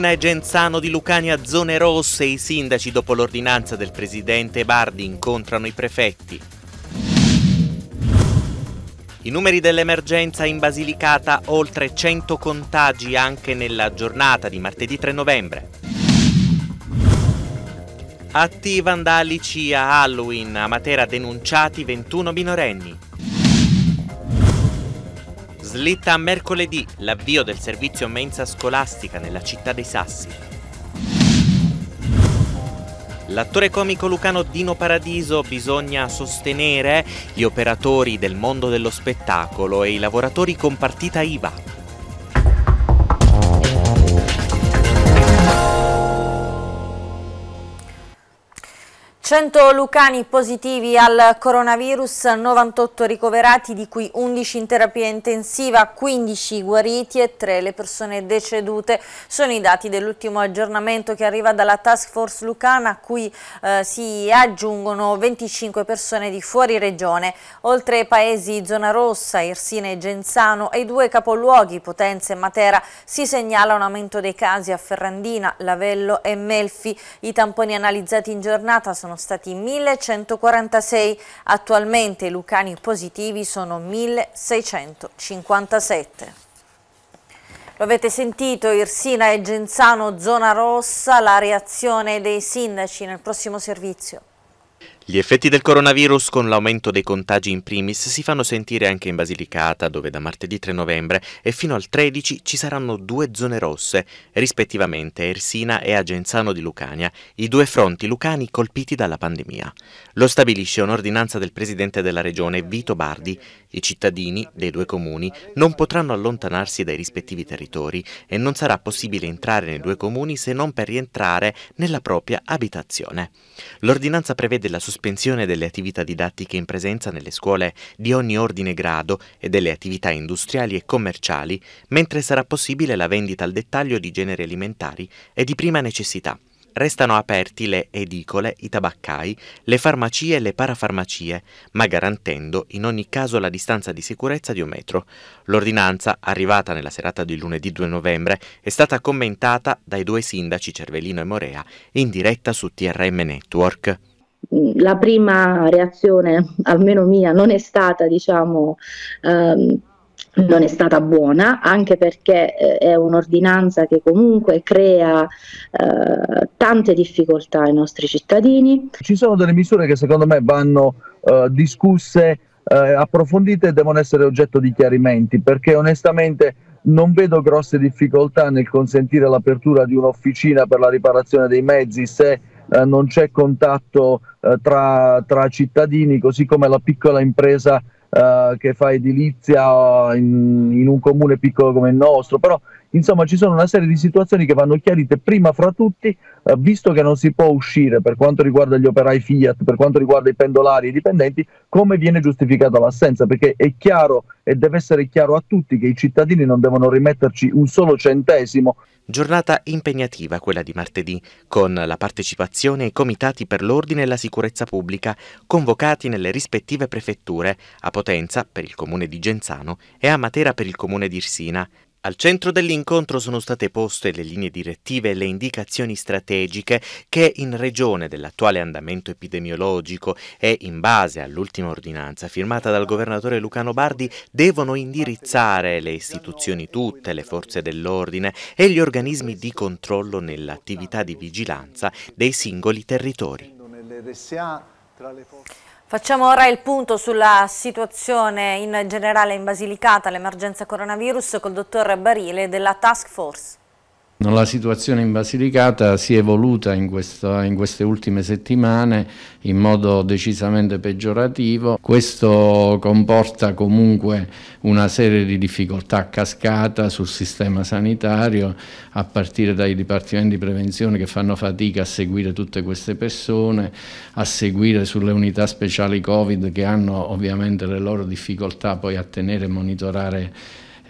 Messina e Genzano di Lucania zone rosse, i sindaci dopo l'ordinanza del presidente Bardi incontrano i prefetti. I numeri dell'emergenza in Basilicata, oltre 100 contagi anche nella giornata di martedì 3 novembre. Atti vandalici a Halloween, a Matera denunciati 21 minorenni. Slitta a mercoledì l'avvio del servizio mensa scolastica nella città dei Sassi. L'attore comico lucano Dino Paradiso bisogna sostenere gli operatori del mondo dello spettacolo e i lavoratori con partita IVA. 100 lucani positivi al coronavirus, 98 ricoverati, di cui 11 in terapia intensiva, 15 guariti e 3 le persone decedute. Sono i dati dell'ultimo aggiornamento che arriva dalla Task Force Lucana, a cui eh, si aggiungono 25 persone di fuori regione. Oltre ai paesi zona rossa, Irsina e Genzano, e i due capoluoghi, Potenza e Matera, si segnala un aumento dei casi a Ferrandina, Lavello e Melfi. I tamponi analizzati in giornata sono stati 1146, attualmente i lucani positivi sono 1657. Lo avete sentito, Irsina e Genzano, zona rossa, la reazione dei sindaci nel prossimo servizio. Gli effetti del coronavirus con l'aumento dei contagi in primis si fanno sentire anche in Basilicata, dove da martedì 3 novembre e fino al 13 ci saranno due zone rosse, rispettivamente Ersina e Agenzano di Lucania, i due fronti lucani colpiti dalla pandemia. Lo stabilisce un'ordinanza del presidente della regione Vito Bardi. I cittadini dei due comuni non potranno allontanarsi dai rispettivi territori e non sarà possibile entrare nei due comuni se non per rientrare nella propria abitazione. L'ordinanza prevede la sospensione sospensione delle attività didattiche in presenza nelle scuole di ogni ordine grado e delle attività industriali e commerciali, mentre sarà possibile la vendita al dettaglio di generi alimentari e di prima necessità. Restano aperti le edicole, i tabaccai, le farmacie e le parafarmacie, ma garantendo in ogni caso la distanza di sicurezza di un metro. L'ordinanza, arrivata nella serata di lunedì 2 novembre, è stata commentata dai due sindaci Cervellino e Morea in diretta su TRM Network la prima reazione, almeno mia, non è stata, diciamo, ehm, non è stata buona, anche perché eh, è un'ordinanza che comunque crea eh, tante difficoltà ai nostri cittadini. Ci sono delle misure che secondo me vanno eh, discusse, eh, approfondite e devono essere oggetto di chiarimenti, perché onestamente non vedo grosse difficoltà nel consentire l'apertura di un'officina per la riparazione dei mezzi se eh, non c'è contatto eh, tra, tra, cittadini, così come la piccola impresa eh, che fa edilizia in, in, un comune piccolo come il nostro, però Insomma, ci sono una serie di situazioni che vanno chiarite prima fra tutti, eh, visto che non si può uscire per quanto riguarda gli operai Fiat, per quanto riguarda i pendolari e i dipendenti, come viene giustificata l'assenza, perché è chiaro e deve essere chiaro a tutti che i cittadini non devono rimetterci un solo centesimo. Giornata impegnativa quella di martedì, con la partecipazione ai comitati per l'ordine e la sicurezza pubblica, convocati nelle rispettive prefetture, a Potenza per il comune di Genzano e a Matera per il comune di Irsina. Al centro dell'incontro sono state poste le linee direttive e le indicazioni strategiche che in regione dell'attuale andamento epidemiologico e in base all'ultima ordinanza firmata dal governatore Lucano Bardi devono indirizzare le istituzioni tutte, le forze dell'ordine e gli organismi di controllo nell'attività di vigilanza dei singoli territori. Facciamo ora il punto sulla situazione in generale in Basilicata, l'emergenza coronavirus, col dottor Barile della Task Force. La situazione in Basilicata si è evoluta in, questa, in, queste ultime settimane in modo decisamente peggiorativo. Questo comporta comunque una serie di difficoltà a cascata sul sistema sanitario, a partire dai dipartimenti di prevenzione che fanno fatica a seguire tutte queste persone, a seguire sulle unità speciali Covid che hanno ovviamente le loro difficoltà poi a tenere e monitorare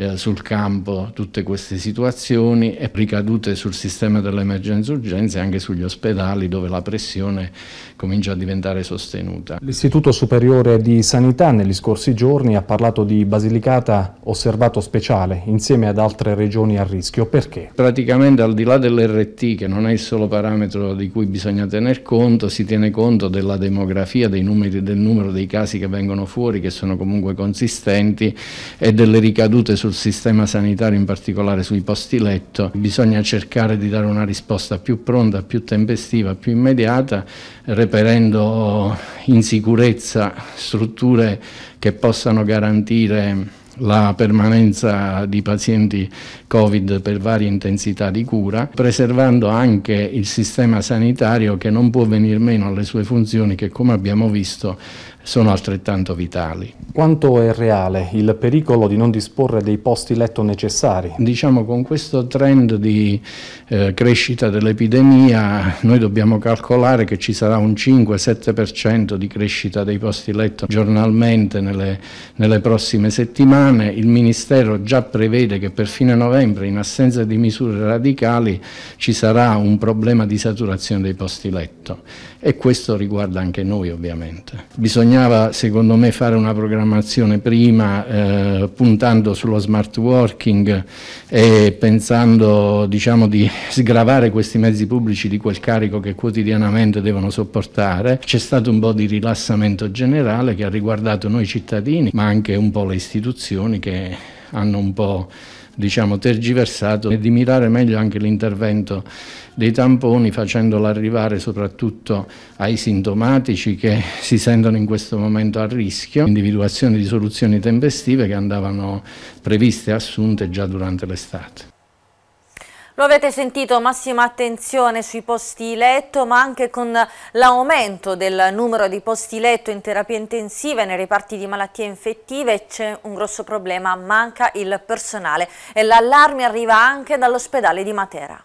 eh, sul campo tutte queste situazioni e ricadute sul sistema dell'emergenza urgenza e anche sugli ospedali dove la pressione comincia a diventare sostenuta. L'Istituto Superiore di Sanità negli scorsi giorni ha parlato di Basilicata osservato speciale insieme ad altre regioni a rischio. Perché? Praticamente al di là dell'RT che non è il solo parametro di cui bisogna tener conto, si tiene conto della demografia, dei numeri, del numero dei casi che vengono fuori che sono comunque consistenti e delle ricadute sul sul sistema sanitario, in particolare sui posti letto. Bisogna cercare di dare una risposta più pronta, più tempestiva, più immediata, reperendo in sicurezza strutture che possano garantire la permanenza di pazienti Covid per varie intensità di cura, preservando anche il sistema sanitario che non può venir meno alle sue funzioni che come abbiamo visto sono altrettanto vitali. Quanto è reale il pericolo di non disporre dei posti letto necessari? Diciamo con questo trend di eh, crescita dell'epidemia noi dobbiamo calcolare che ci sarà un 5-7% di crescita dei posti letto giornalmente nelle, nelle prossime settimane. Il Ministero già prevede che per fine novembre novembre, in assenza di misure radicali, ci sarà un problema di saturazione dei posti letto e questo riguarda anche noi ovviamente. Bisognava secondo me fare una programmazione prima eh, puntando sullo smart working e pensando diciamo, di sgravare questi mezzi pubblici di quel carico che quotidianamente devono sopportare. C'è stato un po' di rilassamento generale che ha riguardato noi cittadini ma anche un po' le istituzioni che hanno un po' diciamo, tergiversato e di mirare meglio anche l'intervento dei tamponi facendolo arrivare soprattutto ai sintomatici che si sentono in questo momento a rischio, individuazione di soluzioni tempestive che andavano previste e assunte già durante l'estate. Lo avete sentito, massima attenzione sui posti letto, ma anche con l'aumento del numero di posti letto in terapia intensiva e nei reparti di malattie infettive c'è un grosso problema, manca il personale e l'allarme arriva anche dall'ospedale di Matera.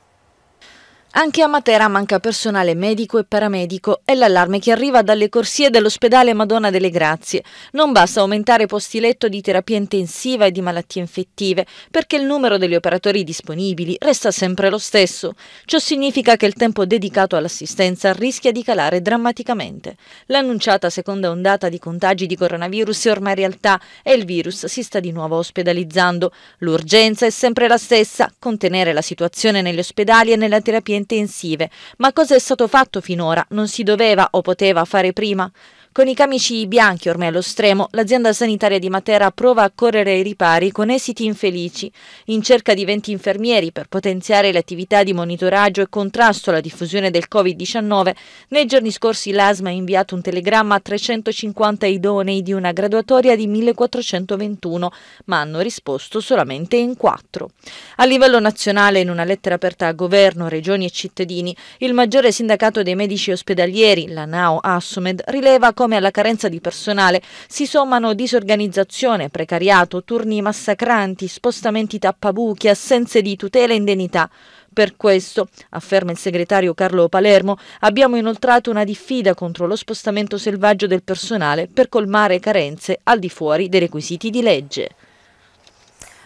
Anche a Matera manca personale medico e paramedico è l'allarme che arriva dalle corsie dell'ospedale Madonna delle Grazie. Non basta aumentare posti letto di terapia intensiva e di malattie infettive perché il numero degli operatori disponibili resta sempre lo stesso. Ciò significa che il tempo dedicato all'assistenza rischia di calare drammaticamente. L'annunciata seconda ondata di contagi di coronavirus è ormai realtà e il virus si sta di nuovo ospedalizzando. L'urgenza è sempre la stessa, contenere la situazione negli ospedali e nella terapia intensiva intensive, ma cosa è stato fatto finora? Non si doveva o poteva fare prima? Con i camici bianchi ormai allo stremo, l'azienda sanitaria di Matera prova a correre ai ripari con esiti infelici, in cerca di 20 infermieri per potenziare le attività di monitoraggio e contrasto alla diffusione del Covid-19. Nei giorni scorsi l'ASMA ha inviato un telegramma a 350 idonei di una graduatoria di 1421, ma hanno risposto solamente in 4. A livello nazionale, in una lettera aperta a governo, regioni e cittadini, il maggiore sindacato dei medici ospedalieri, la NAO Assomed, rileva come come alla carenza di personale si sommano disorganizzazione, precariato, turni massacranti, spostamenti tappabuchi, assenze di tutela e indennità. Per questo, afferma il segretario Carlo Palermo, abbiamo inoltrato una diffida contro lo spostamento selvaggio del personale per colmare carenze al di fuori dei requisiti di legge.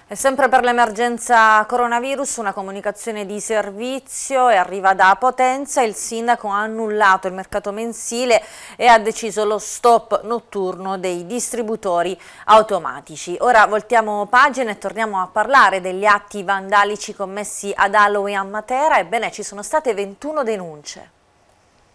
E sempre per l'emergenza coronavirus, una comunicazione di servizio e arriva da Potenza, il sindaco ha annullato il mercato mensile e ha deciso lo stop notturno dei distributori automatici. Ora voltiamo pagina e torniamo a parlare degli atti vandalici commessi ad Aloe a Matera, ebbene ci sono state 21 denunce.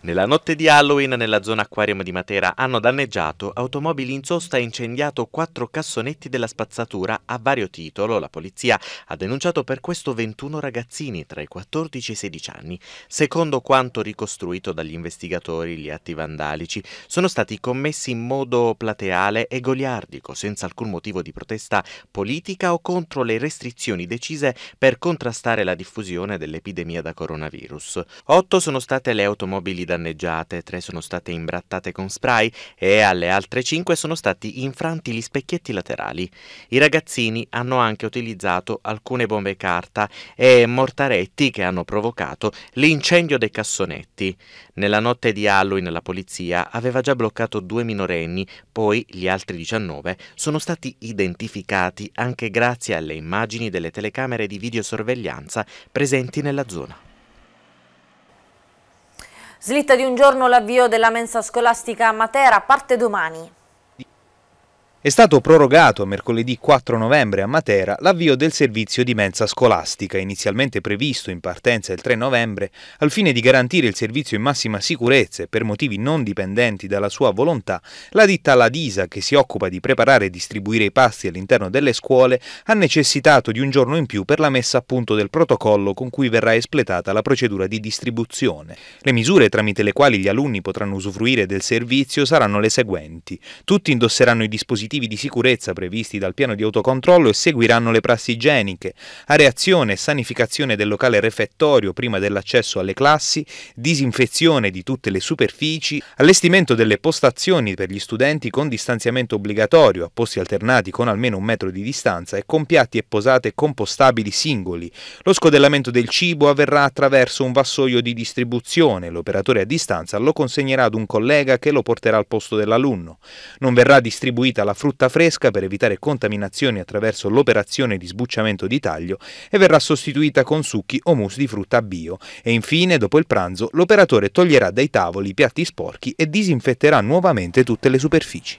Nella notte di Halloween nella zona acquarium di Matera hanno danneggiato automobili in sosta e incendiato quattro cassonetti della spazzatura a vario titolo. La polizia ha denunciato per questo 21 ragazzini tra i 14 e i 16 anni. Secondo quanto ricostruito dagli investigatori, gli atti vandalici sono stati commessi in modo plateale e goliardico, senza alcun motivo di protesta politica o contro le restrizioni decise per contrastare la diffusione dell'epidemia da coronavirus. Otto sono state le automobili da danneggiate, tre sono state imbrattate con spray e alle altre cinque sono stati infranti gli specchietti laterali. I ragazzini hanno anche utilizzato alcune bombe carta e mortaretti che hanno provocato l'incendio dei cassonetti. Nella notte di Halloween la polizia aveva già bloccato due minorenni, poi gli altri 19 sono stati identificati anche grazie alle immagini delle telecamere di videosorveglianza presenti nella zona. Slitta di un giorno l'avvio della mensa scolastica a Matera, parte domani. È stato prorogato a mercoledì 4 novembre a Matera l'avvio del servizio di mensa scolastica, inizialmente previsto in partenza il 3 novembre, al fine di garantire il servizio in massima sicurezza e per motivi non dipendenti dalla sua volontà, la ditta Ladisa, che si occupa di preparare e distribuire i pasti all'interno delle scuole, ha necessitato di un giorno in più per la messa a punto del protocollo con cui verrà espletata la procedura di distribuzione. Le misure tramite le quali gli alunni potranno usufruire del servizio saranno le seguenti. Tutti indosseranno i dispositivi dispositivi di sicurezza previsti dal piano di autocontrollo e seguiranno le prassi igieniche, areazione e sanificazione del locale refettorio prima dell'accesso alle classi, disinfezione di tutte le superfici, allestimento delle postazioni per gli studenti con distanziamento obbligatorio, a posti alternati con almeno un metro di distanza e con piatti e posate compostabili singoli. Lo scodellamento del cibo avverrà attraverso un vassoio di distribuzione, l'operatore a distanza lo consegnerà ad un collega che lo porterà al posto dell'alunno. Non verrà distribuita la frutta fresca per evitare contaminazioni attraverso l'operazione di sbucciamento di taglio e verrà sostituita con succhi o mousse di frutta bio. E infine, dopo il pranzo, l'operatore toglierà dai tavoli i piatti sporchi e disinfetterà nuovamente tutte le superfici.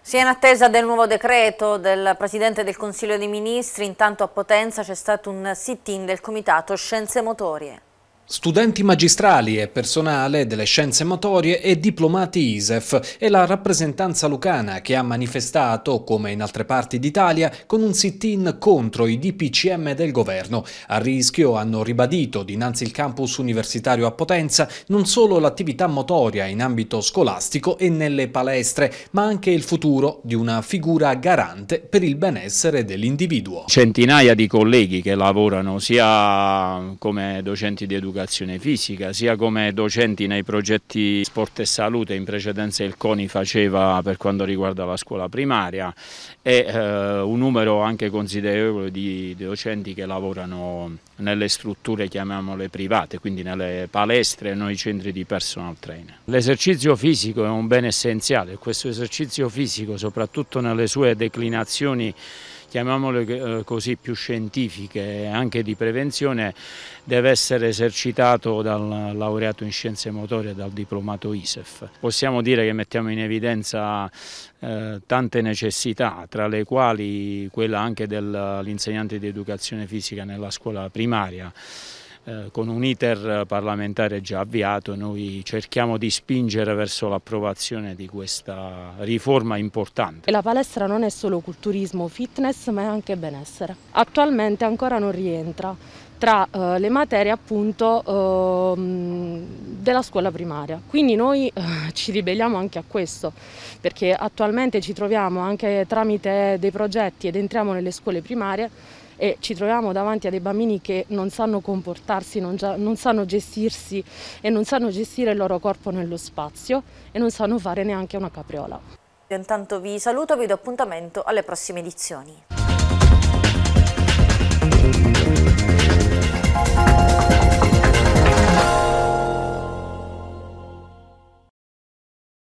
Si è in attesa del nuovo decreto del Presidente del Consiglio dei Ministri, intanto a Potenza c'è stato un sit-in del Comitato Scienze Motorie. Studenti magistrali e personale delle scienze motorie e diplomati ISEF e la rappresentanza lucana che ha manifestato, come in altre parti d'Italia, con un sit-in contro i DPCM del governo. A rischio hanno ribadito dinanzi il campus universitario a Potenza non solo l'attività motoria in ambito scolastico e nelle palestre, ma anche il futuro di una figura garante per il benessere dell'individuo. Centinaia di colleghi che lavorano sia come docenti di educazione educazione fisica, sia come docenti nei progetti sport e salute, in precedenza il CONI faceva per quanto riguarda la scuola primaria e eh, un numero anche considerevole di docenti che lavorano nelle strutture chiamiamole private, quindi nelle palestre e nei centri di personal trainer. L'esercizio fisico è un bene essenziale, questo esercizio fisico soprattutto nelle sue declinazioni chiamiamole eh, così, più scientifiche e anche di prevenzione deve essere esercitato dal laureato in scienze motorie e dal diplomato ISEF. Possiamo dire che mettiamo in evidenza eh, tante necessità, tra le quali quella anche dell'insegnante di educazione fisica nella scuola primaria. Eh, con un iter parlamentare già avviato noi cerchiamo di spingere verso l'approvazione di questa riforma importante. la palestra non è solo culturismo, fitness ma è anche benessere. Attualmente ancora non rientra tra eh, le materie appunto eh, della scuola primaria. Quindi noi eh, ci ribelliamo anche a questo, perché attualmente ci troviamo anche tramite dei progetti ed entriamo nelle scuole primarie e ci troviamo davanti a dei bambini che non sanno comportarsi, non, già, non sanno gestirsi e non sanno gestire il loro corpo nello spazio e non sanno fare neanche una capriola. Io intanto vi saluto, e vi do appuntamento alle prossime edizioni.